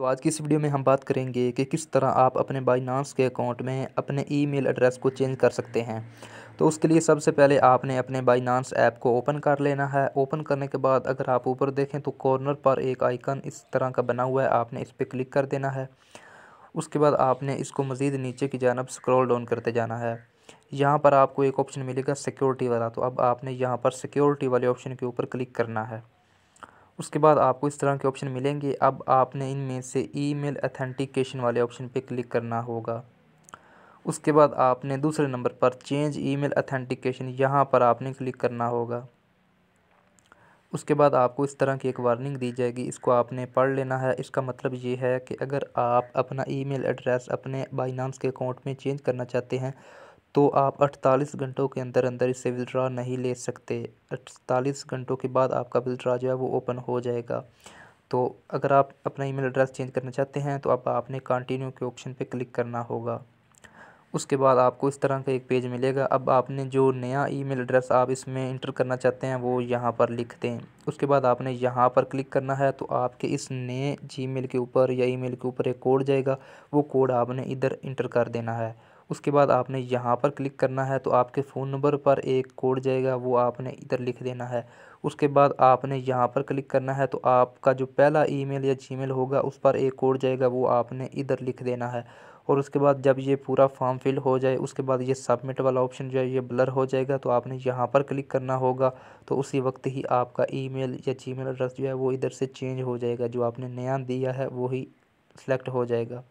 तो आज की इस वीडियो में हम बात करेंगे कि किस तरह आप अपने बाइनांस के अकाउंट में अपने ईमेल एड्रेस को चेंज कर सकते हैं तो उसके लिए सबसे पहले आपने अपने बाइनांस ऐप को ओपन कर लेना है ओपन करने के बाद अगर आप ऊपर देखें तो कॉर्नर पर एक आइकन इस तरह का बना हुआ है आपने इस पर क्लिक कर देना है उसके बाद आपने इसको मज़ीद नीचे की जानब स्क्रॉल डाउन करते जाना है यहाँ पर आपको एक ऑप्शन मिलेगा सिक्योरिटी वाला तो अब आपने यहाँ पर सिक्योरिटी वाले ऑप्शन के ऊपर क्लिक करना है उसके बाद आपको इस तरह के ऑप्शन मिलेंगे अब आपने इनमें से ईमेल अथेंटिकेशन वाले ऑप्शन पे क्लिक करना होगा उसके बाद आपने दूसरे नंबर पर चेंज ईमेल अथेंटिकेशन यहाँ पर आपने क्लिक करना होगा उसके बाद आपको इस तरह की एक वार्निंग दी जाएगी इसको आपने पढ़ लेना है इसका मतलब ये है कि अगर आप अपना ईमेल एड्रेस अपने बाइनांस के अकाउंट में चेंज करना चाहते हैं तो आप 48 घंटों के अंदर अंदर इसे विदड्रा नहीं ले सकते 48 घंटों के बाद आपका विदड्रा जो है वो ओपन हो जाएगा तो अगर आप अपना ईमेल एड्रेस चेंज करना चाहते हैं तो अब आपने कंटिन्यू के ऑप्शन पर क्लिक करना होगा उसके बाद आपको इस तरह का एक पेज मिलेगा अब आपने जो नया ईमेल एड्रेस आप इसमें इंटर करना चाहते हैं वो यहाँ पर लिख दें उसके बाद आपने यहाँ पर क्लिक करना है तो आपके इस नए जीमेल के ऊपर या ईमेल के ऊपर एक कोड जाएगा वो कोड आपने इधर इंटर कर देना है उसके बाद आपने यहाँ पर क्लिक करना है तो आपके फ़ोन नंबर पर एक कोड जाएगा वो आपने इधर लिख देना है उसके बाद आपने यहाँ पर क्लिक करना है तो आपका जो पहला ईमेल या जीमेल होगा उस पर एक कोड जाएगा वो आपने इधर लिख देना है और उसके बाद जब ये पूरा फॉर्म फिल हो जाए उसके बाद ये सबमिट वाला ऑप्शन जो है ये ब्लर हो जाएगा तो आपने यहाँ पर क्लिक करना होगा तो उसी वक्त ही आपका ईमेल या जीमेल एड्रेस जो है वो इधर से चेंज हो जाएगा जो आपने नया दिया है वही सिलेक्ट हो जाएगा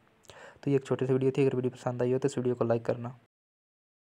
तो ये एक छोटी सी वीडियो थी अगर वीडियो पसंद आई हो तो इस वीडियो को लाइक करना